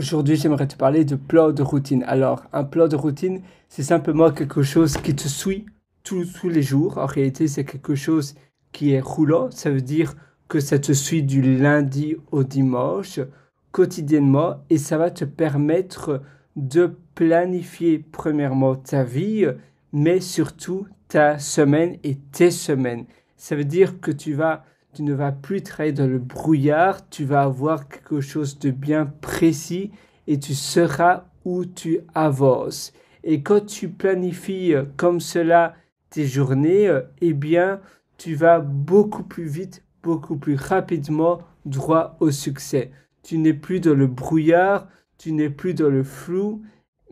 Aujourd'hui, j'aimerais te parler de plan de routine. Alors, un plan de routine, c'est simplement quelque chose qui te suit tous les jours. En réalité, c'est quelque chose qui est roulant. Ça veut dire que ça te suit du lundi au dimanche, quotidiennement, et ça va te permettre de planifier premièrement ta vie, mais surtout ta semaine et tes semaines. Ça veut dire que tu vas tu ne vas plus travailler dans le brouillard, tu vas avoir quelque chose de bien précis et tu seras où tu avances. Et quand tu planifies euh, comme cela tes journées, euh, eh bien, tu vas beaucoup plus vite, beaucoup plus rapidement droit au succès. Tu n'es plus dans le brouillard, tu n'es plus dans le flou,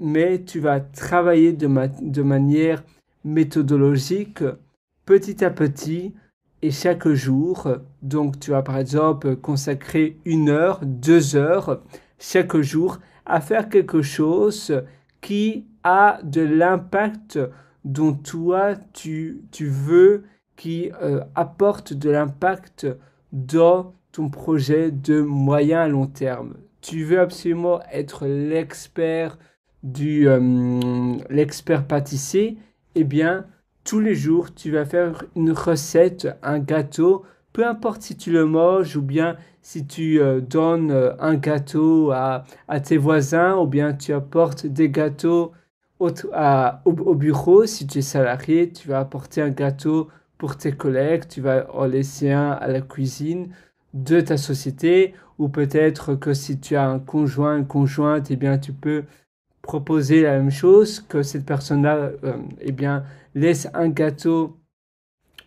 mais tu vas travailler de, de manière méthodologique petit à petit et chaque jour. Donc tu vas par exemple consacrer une heure, deux heures chaque jour à faire quelque chose qui a de l'impact dont toi tu, tu veux, qui euh, apporte de l'impact dans ton projet de moyen à long terme. Tu veux absolument être l'expert du euh, l'expert pâtissier, et eh bien tous les jours, tu vas faire une recette, un gâteau, peu importe si tu le manges ou bien si tu euh, donnes euh, un gâteau à, tes voisins ou bien tu apportes des gâteaux au, bureau. Si tu es salarié, tu vas apporter un gâteau pour tes collègues, tu vas en laisser un à la cuisine de ta société ou peut-être que si tu as un conjoint, une conjointe, et eh bien tu peux proposer la même chose, que cette personne-là euh, eh bien, laisse un gâteau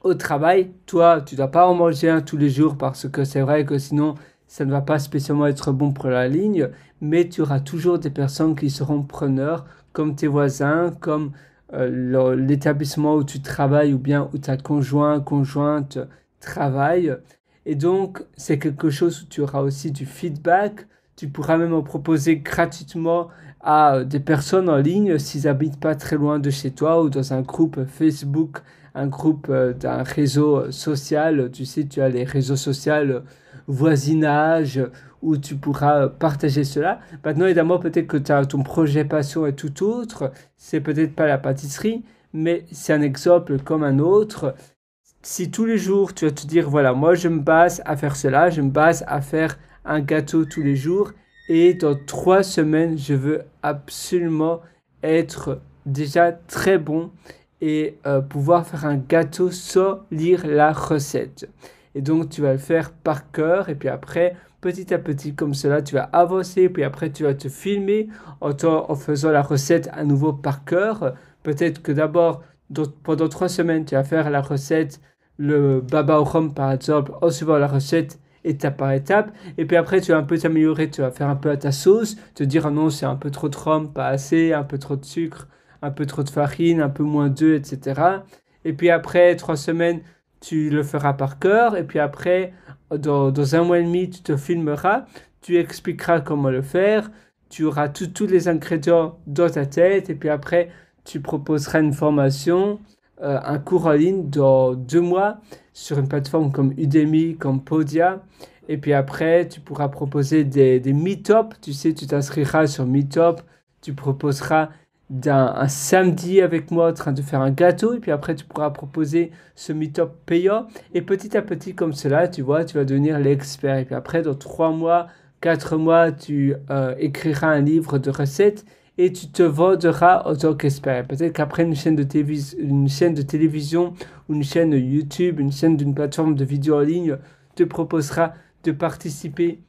au travail. Toi, tu dois pas en manger un tous les jours parce que c'est vrai que sinon, ça ne va pas spécialement être bon pour la ligne, mais tu auras toujours des personnes qui seront preneurs, comme tes voisins, comme euh, l'établissement où tu travailles ou bien où ta conjoint, conjointe travaille. Et donc, c'est quelque chose où tu auras aussi du feedback. Tu pourras même en proposer gratuitement à des personnes en ligne s'ils habitent pas très loin de chez toi ou dans un groupe Facebook, un groupe euh, d'un réseau social. Tu sais, tu as les réseaux sociaux euh, voisinage où tu pourras partager cela. Maintenant, évidemment, peut-être que as, ton projet passion est tout autre. C'est peut-être pas la pâtisserie, mais c'est un exemple comme un autre. Si tous les jours tu vas te dire voilà, moi je me base à faire cela, je me base à faire un gâteau tous les jours, et dans trois semaines, je veux absolument être déjà très bon et euh, pouvoir faire un gâteau sans lire la recette. Et donc tu vas le faire par cœur et puis après, petit à petit comme cela, tu vas avancer, puis après tu vas te filmer en, en faisant la recette à nouveau par cœur. Peut-être que d'abord, pendant trois semaines, tu vas faire la recette, le baba au rhum par exemple, en suivant la recette étape par étape. Et puis après, tu vas un peu t'améliorer, tu vas faire un peu à ta sauce, te dire ah non, c'est un peu trop de rhum, pas assez, un peu trop de sucre, un peu trop de farine, un peu moins d'œufs, etc. Et puis après, trois semaines, tu le feras par cœur. Et puis après, dans, un mois et demi, tu te filmeras, tu expliqueras comment le faire, tu auras tous les ingrédients dans ta tête. Et puis après, tu proposeras une formation euh, un cours en ligne dans deux mois sur une plateforme comme Udemy, comme Podia. Et puis après, tu pourras proposer des, des Tu sais, tu t'inscriras sur meetup Tu proposeras un samedi avec moi en train de faire un gâteau et puis après tu pourras proposer ce meetup payant et petit à petit comme cela tu vois tu vas devenir l'expert et puis après dans trois mois quatre mois tu euh, écriras un livre de recettes et tu te vendras autant tant Peut-être qu'après une, chaîne de télévision, une chaîne YouTube, une chaîne d'une plateforme de vidéo en ligne te proposera de participer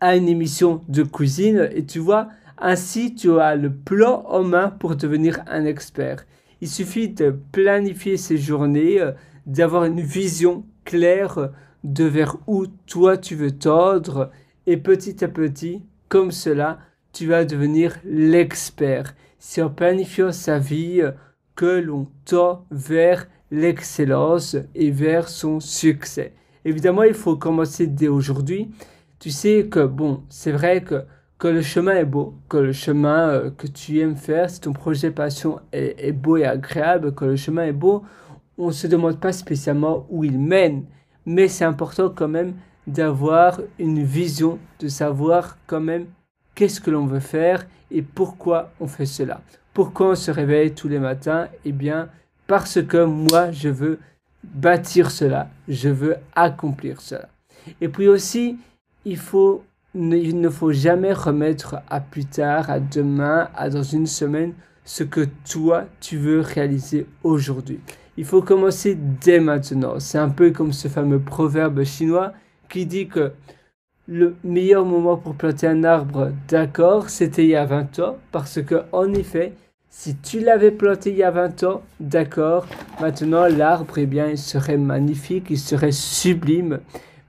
à une émission de cuisine et tu vois, ainsi tu as le plan en main pour devenir un expert. Il suffit de planifier ses journées, euh, d'avoir une vision claire de vers où toi tu veux tordre et petit à petit, comme cela, tu vas devenir l'expert. C'est en planifiant sa vie euh, que l'on tend vers l'excellence et vers son succès. Évidemment, il faut commencer dès aujourd'hui. Tu sais que, bon, c'est vrai que, que le chemin est beau, que le chemin euh, que tu aimes faire, si ton projet passion est, est beau et agréable, que le chemin est beau, on ne se demande pas spécialement où il mène. Mais c'est important quand même d'avoir une vision, de savoir quand même qu'est-ce que l'on veut faire et pourquoi on fait cela. Pourquoi on se réveille tous les matins Eh bien, parce que moi, je veux bâtir cela, je veux accomplir cela. Et puis aussi, il, ne faut jamais remettre à plus tard, à demain, à dans une semaine, ce que toi, tu veux réaliser aujourd'hui. Il faut commencer dès maintenant. C'est un peu comme ce fameux proverbe chinois qui dit que le meilleur moment pour planter un arbre, d'accord, c'était il y a 20 ans, parce que en effet, si tu l'avais planté il y a 20 ans, d'accord, maintenant l'arbre, eh bien, il serait magnifique, il serait sublime.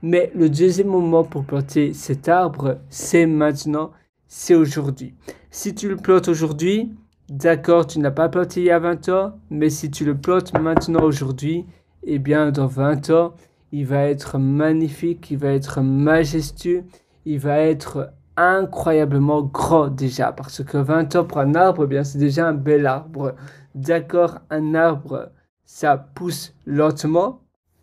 Mais le deuxième moment pour planter cet arbre, c'est maintenant, c'est aujourd'hui. Si tu le plantes aujourd'hui, d'accord, tu n'as pas planté il y a 20 ans, mais si tu le plantes maintenant aujourd'hui, eh bien, dans 20 ans, il va être magnifique, il va être majestueux, il va être incroyablement grand déjà, parce que 20 ans pour un arbre, eh bien c'est déjà un bel arbre. D'accord, un arbre, ça pousse lentement,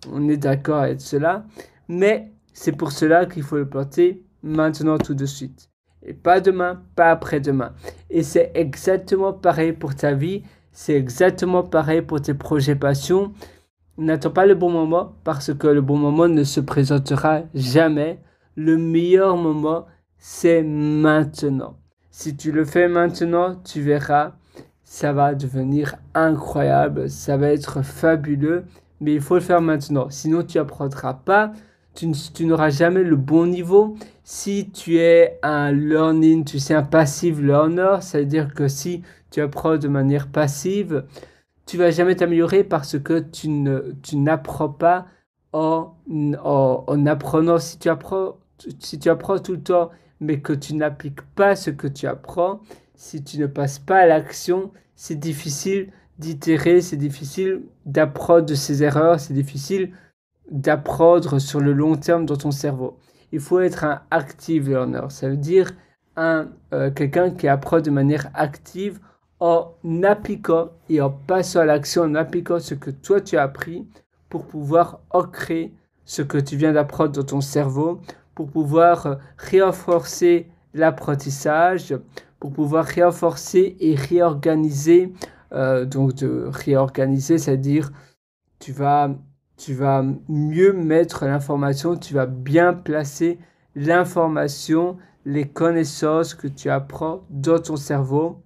on est d'accord avec cela, mais c'est pour cela qu'il faut le planter maintenant tout de suite. Et pas demain, pas après-demain. Et c'est exactement pareil pour ta vie, c'est exactement pareil pour tes projets passions, n'attends pas le bon moment parce que le bon moment ne se présentera jamais. Le meilleur moment, c'est maintenant. Si tu le fais maintenant, tu verras, ça va devenir incroyable, ça va être fabuleux, mais il faut le faire maintenant. Sinon, tu apprendras pas, tu, tu n'auras jamais le bon niveau. Si tu es un learning, tu sais, un passive learner, c'est-à-dire que si tu apprends de manière passive, tu vas jamais t'améliorer parce que tu n'apprends pas en, en, apprenant. Si tu apprends, si tu apprends tout le temps, mais que tu n'appliques pas ce que tu apprends, si tu ne passes pas à l'action, c'est difficile d'itérer, c'est difficile d'apprendre de ses erreurs, c'est difficile d'apprendre sur le long terme dans ton cerveau. Il faut être un active learner, ça veut dire un euh, quelqu'un qui apprend de manière active en appliquant et en passant à l'action, en appliquant ce que toi tu as appris pour pouvoir ancrer ce que tu viens d'apprendre dans ton cerveau, pour pouvoir euh, renforcer l'apprentissage, pour pouvoir renforcer et réorganiser. Euh, donc de réorganiser, c'est-à-dire tu vas, tu vas mieux mettre l'information, tu vas bien placer l'information, les connaissances que tu apprends dans ton cerveau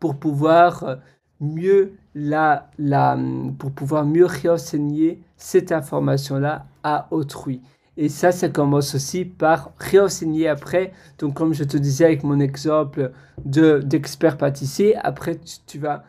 pour pouvoir euh, mieux la, la pour pouvoir mieux renseigner cette information-là à autrui. Et ça, ça commence aussi par renseigner après. Donc, comme je te disais avec mon exemple de d'expert pâtissier, après tu, vas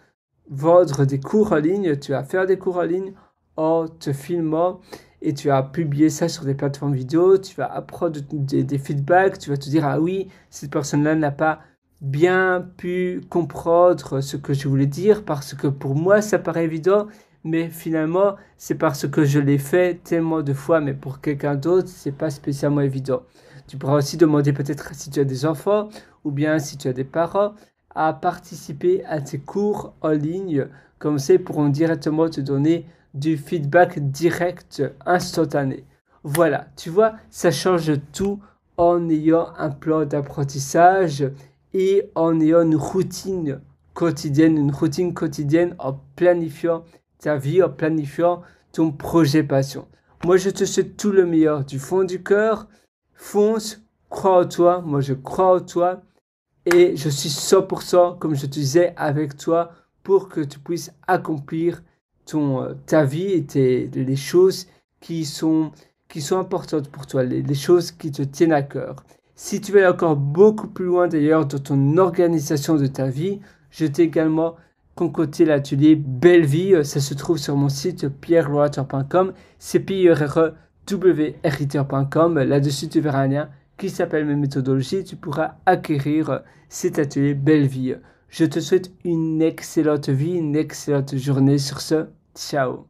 vendre des cours en ligne, tu vas faire des cours en ligne en te filmant et tu vas publier ça sur des plateformes vidéo, tu vas apprendre des feedbacks, tu vas te dire ah oui, cette personne-là n'a pas bien pu comprendre ce que je voulais dire parce que pour moi ça paraît évident, mais finalement c'est parce que je l'ai fait tellement de fois, mais pour quelqu'un d'autre c'est pas spécialement évident. Tu pourras aussi demander peut-être si tu as des enfants ou bien si tu as des parents à participer à tes cours en ligne, comme ça ils pourront directement te donner du feedback direct, instantané. Voilà, tu vois, ça change tout en ayant un plan d'apprentissage et en ayant une routine quotidienne, une routine quotidienne en planifiant ta vie, en planifiant ton projet passion. Moi, je te souhaite tout le meilleur du fond du cœur. Fonce, crois en toi. Moi, je crois en toi. Et je suis 100%, comme je te disais, avec toi pour que tu puisses accomplir euh, ta vie et les choses qui sont, qui sont importantes pour toi, les choses qui te tiennent à cœur. Si tu es encore beaucoup plus loin d'ailleurs dans ton organisation de ta vie, je t'ai également concocté l'atelier Belle Vie. Euh, ça se trouve sur mon site pierreloiter.com, rcom e e euh, Là-dessus, tu verras un lien qui s'appelle mes méthodologies. Tu pourras acquérir euh, cet atelier Belle Vie. Je te souhaite une excellente vie, une excellente journée. Sur ce, ciao